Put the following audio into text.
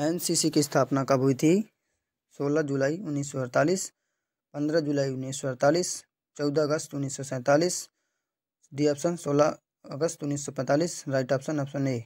NCC की स्थापना कब हुई थी 16 जुलाई उन्नीस सौ अड़तालीस पंद्रह जुलाई उन्नीस सौ अड़तालीस चौदह अगस्त उन्नीस सौ सैंतालीस डी ऑप्शन सोलह अगस्त उन्नीस सौ पैंतालीस राइट ऑप्शन ऑप्शन ए